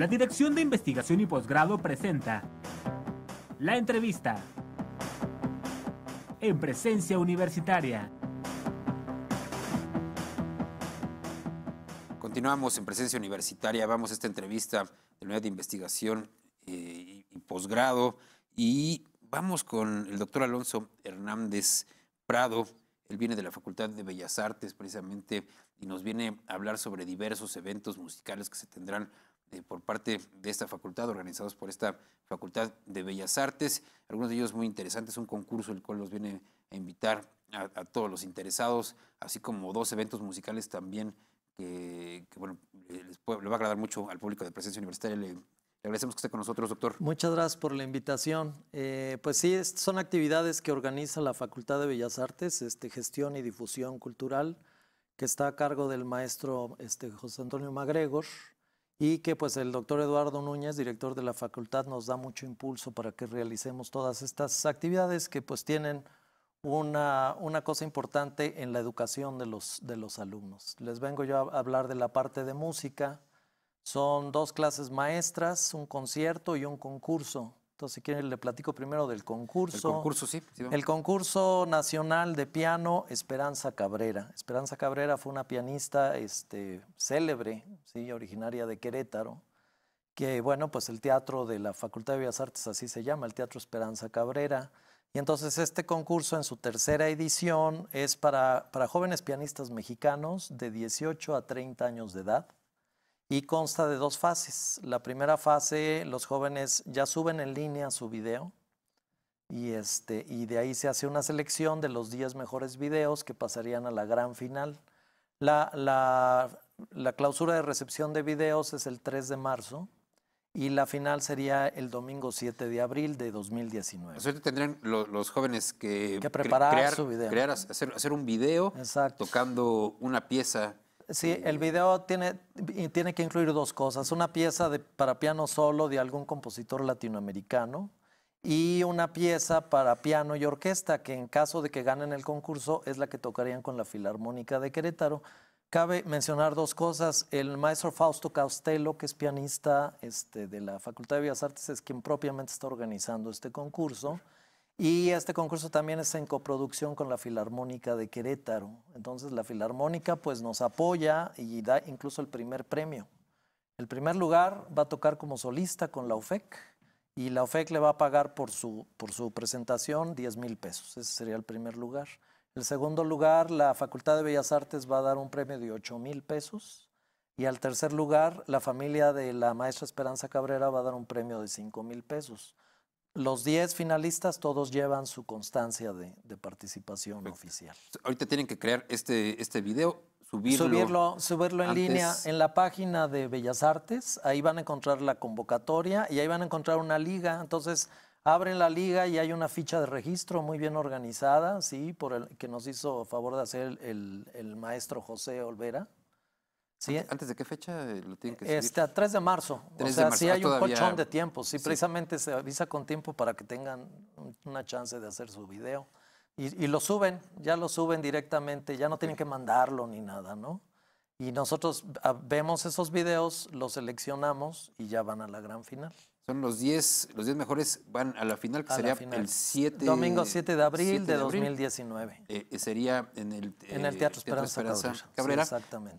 La Dirección de Investigación y Posgrado presenta la entrevista en presencia universitaria. Continuamos en presencia universitaria, vamos a esta entrevista de la Unidad de Investigación eh, y Posgrado y vamos con el doctor Alonso Hernández Prado. Él viene de la Facultad de Bellas Artes precisamente y nos viene a hablar sobre diversos eventos musicales que se tendrán eh, por parte de esta facultad, organizados por esta Facultad de Bellas Artes. Algunos de ellos muy interesantes, un concurso el cual los viene a invitar a, todos los interesados, así como dos eventos musicales también que, bueno, eh, les, va a agradar mucho al público de presencia universitaria. Le, agradecemos que esté con nosotros, doctor. Muchas gracias por la invitación. Eh, pues sí, son actividades que organiza la Facultad de Bellas Artes, este, Gestión y Difusión Cultural, que está a cargo del maestro este, José Antonio Magregor, y que pues el doctor Eduardo Núñez, director de la facultad, nos da mucho impulso para que realicemos todas estas actividades que pues tienen una, cosa importante en la educación de los, de los alumnos. Les vengo yo a hablar de la parte de música. Son dos clases maestras, un concierto y un concurso. Entonces, si quieren, le platico primero del concurso. El concurso, sí. el concurso nacional de piano Esperanza Cabrera. Esperanza Cabrera fue una pianista este, célebre, ¿sí? originaria de Querétaro, que, bueno, pues el teatro de la Facultad de Bellas Artes, así se llama, el Teatro Esperanza Cabrera. Y entonces este concurso en su tercera edición es para, para jóvenes pianistas mexicanos de 18 a 30 años de edad y consta de dos fases. La primera fase, los jóvenes ya suben en línea su video y, este, y de ahí se hace una selección de los 10 mejores videos que pasarían a la gran final. La, la, clausura de recepción de videos es el 3 de marzo. Y la final sería el domingo 7 de abril de 2019. Entonces tendrían los jóvenes que, crear, su video. Crear, hacer, un video tocando una pieza Sí, el video tiene, que incluir dos cosas, una pieza para piano solo de algún compositor latinoamericano y una pieza para piano y orquesta que en caso de que ganen el concurso es la que tocarían con la Filarmónica de Querétaro. Cabe mencionar dos cosas. El maestro Fausto Castelo que es pianista este, de la Facultad de Bellas Artes, es quien propiamente está organizando este concurso. Y este concurso también es en coproducción con la Filarmónica de Querétaro. Entonces la Filarmónica pues nos apoya y da incluso el primer premio. El primer lugar va a tocar como solista con la UFEC y la UFEC le va a pagar por su, por su presentación 10 mil pesos. Ese sería el primer lugar. El segundo lugar, la Facultad de Bellas Artes va a dar un premio de 8 mil pesos. Y al tercer lugar, la familia de la maestra Esperanza Cabrera va a dar un premio de 5 mil pesos. Los 10 finalistas todos llevan su constancia de, participación oficial. Ahorita tienen que crear este, este video, subirlo. Subirlo, subirlo en línea en la página de Bellas Artes. Ahí van a encontrar la convocatoria y ahí van a encontrar una liga. Entonces abren la liga y hay una ficha de registro muy bien organizada, sí, por el que nos hizo favor de hacer el, el maestro José Olvera. ¿Antes de qué fecha eh, lo tienen que subir? Este, a 3 de marzo. o sea, sí ah, hay un colchón de tiempo. Sí, precisamente se avisa con tiempo para que tengan una chance de hacer su video. Y, y lo suben, ya lo suben directamente, ya no tienen que mandarlo ni nada, ¿no? Y nosotros ah, vemos esos videos, los seleccionamos y ya van a la gran final. Son los 10 los 10 mejores van a la final, que sería el 7 Domingo 7 de abril de, 2019. Eh, eh, sería en el, el eh, Teatro, Esperanza, Cabrera.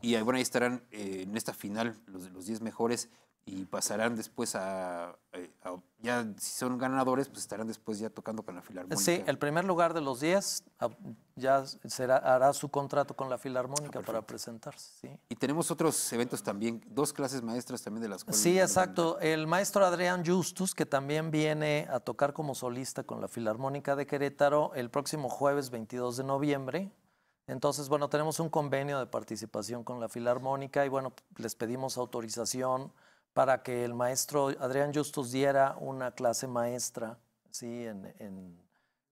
Y bueno, ahí estarán en esta final los, los 10 mejores y pasarán después eh, a, ya si son ganadores, pues estarán después ya tocando con la Filarmónica. Sí, el primer lugar de los 10 ah, ya será, hará su contrato con la Filarmónica ah, para presentarse. Y tenemos otros eventos también, dos clases maestras también de las cuales. Sí, exacto. El maestro Adrián Justus, que también viene a tocar como solista con la Filarmónica de Querétaro el próximo jueves 22 de noviembre, entonces, bueno, tenemos un convenio de participación con la Filarmónica y bueno, les pedimos autorización para que el maestro Adrián Justus diera una clase maestra, ¿sí? En,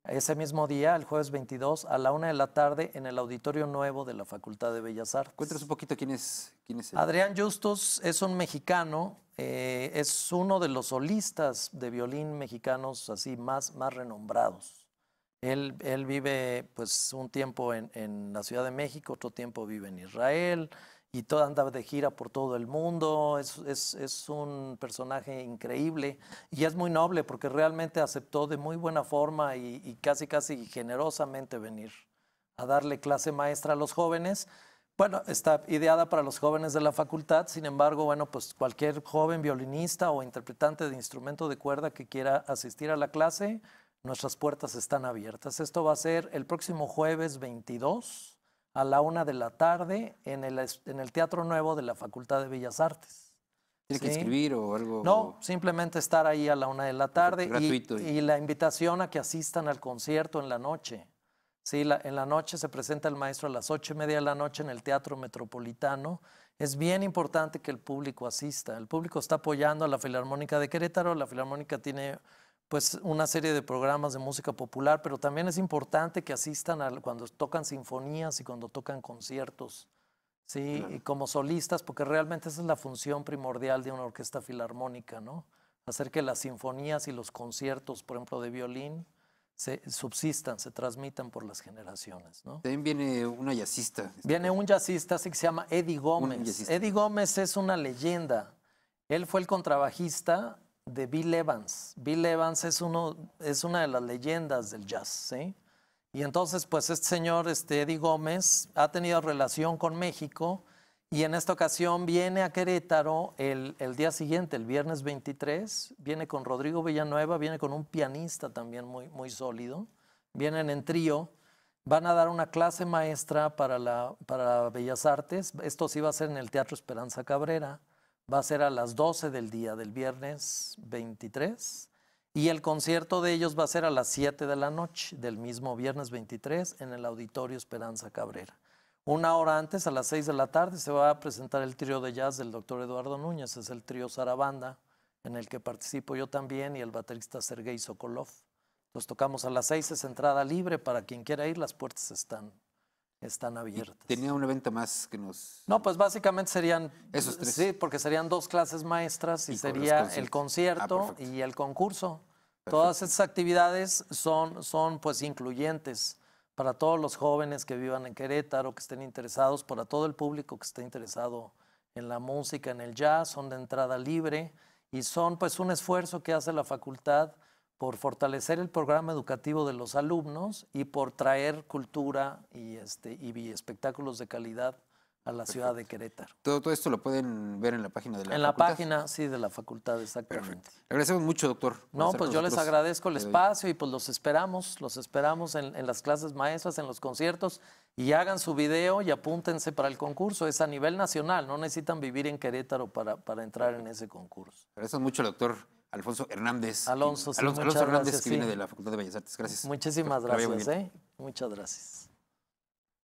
ese mismo día, el jueves 22, a la una de la tarde, en el Auditorio Nuevo de la Facultad de Bellas Artes. Cuéntanos un poquito quién es. Quién es Adrián Justos es un mexicano, eh, es uno de los solistas de violín mexicanos así más, más renombrados. Él, vive pues un tiempo en, en la Ciudad de México, otro tiempo vive en Israel, y toda andaba de gira por todo el mundo. Es, un personaje increíble y es muy noble porque realmente aceptó de muy buena forma y, y, casi, casi generosamente venir a darle clase maestra a los jóvenes. Bueno, está ideada para los jóvenes de la facultad, sin embargo, bueno, pues cualquier joven violinista o interpretante de instrumento de cuerda que quiera asistir a la clase, nuestras puertas están abiertas. Esto va a ser el próximo jueves 22 a la una de la tarde en el, en el Teatro Nuevo de la Facultad de Bellas Artes. ¿Tiene que escribir o algo? No, simplemente estar ahí a la una de la tarde. Y, la invitación a que asistan al concierto en la noche. Sí, en la noche se presenta el maestro a las ocho y media de la noche en el Teatro Metropolitano. Es bien importante que el público asista. El público está apoyando a la Filarmónica de Querétaro. La Filarmónica tiene pues una serie de programas de música popular, pero también es importante que asistan cuando tocan sinfonías y cuando tocan conciertos, ¿sí? como solistas, porque realmente esa es la función primordial de una orquesta filarmónica, ¿no? Hacer que las sinfonías y los conciertos, por ejemplo, de violín, se subsistan, se transmitan por las generaciones. ¿no? También viene una jazzista. Viene un jazzista este pues. así que se llama Eddie Gómez. Eddie Gómez es una leyenda. Él fue el contrabajista de Bill Evans. Bill Evans es, uno, es una de las leyendas del jazz, Y entonces, pues este señor, este Eddie Gómez, ha tenido relación con México y en esta ocasión viene a Querétaro el, día siguiente, el viernes 23, viene con Rodrigo Villanueva, viene con un pianista también muy, muy sólido, vienen en trío, van a dar una clase maestra para, la, para Bellas Artes, esto sí va a ser en el Teatro Esperanza Cabrera va a ser a las 12 del día del viernes 23 y el concierto de ellos va a ser a las 7 de la noche del mismo viernes 23 en el Auditorio Esperanza Cabrera. Una hora antes, a las 6 de la tarde, se va a presentar el trío de jazz del doctor Eduardo Núñez, es el trío Zarabanda, en el que participo yo también y el baterista Sergei Sokolov. Los tocamos a las 6, es entrada libre, para quien quiera ir, las puertas están están abiertas. Tenía una venta más que nos... No, pues básicamente serían... Esos tres. Sí, porque serían dos clases maestras y, sería el ah, concierto y el concurso. Todas estas actividades son, son pues incluyentes para todos los jóvenes que vivan en Querétaro, que estén interesados, para todo el público que esté interesado en la música, en el jazz, son de entrada libre y son pues un esfuerzo que hace la facultad por fortalecer el programa educativo de los alumnos y por traer cultura y, este, y espectáculos de calidad a la ciudad de Querétaro. Todo, esto lo pueden ver en la página de la facultad. En la página, sí, de la facultad, exactamente. agradecemos mucho, doctor. No, pues yo les agradezco el espacio y pues los esperamos, los esperamos en, las clases maestras, en los conciertos y hagan su video y apúntense para el concurso. Es a nivel nacional, no necesitan vivir en Querétaro para, para entrar en ese concurso. Agradecemos mucho, doctor. Alfonso Hernández. Alfonso, Alonso, Hernández, que viene de la Facultad de Bellas Artes. Gracias. Muchísimas gracias. ¿eh? Muchas gracias.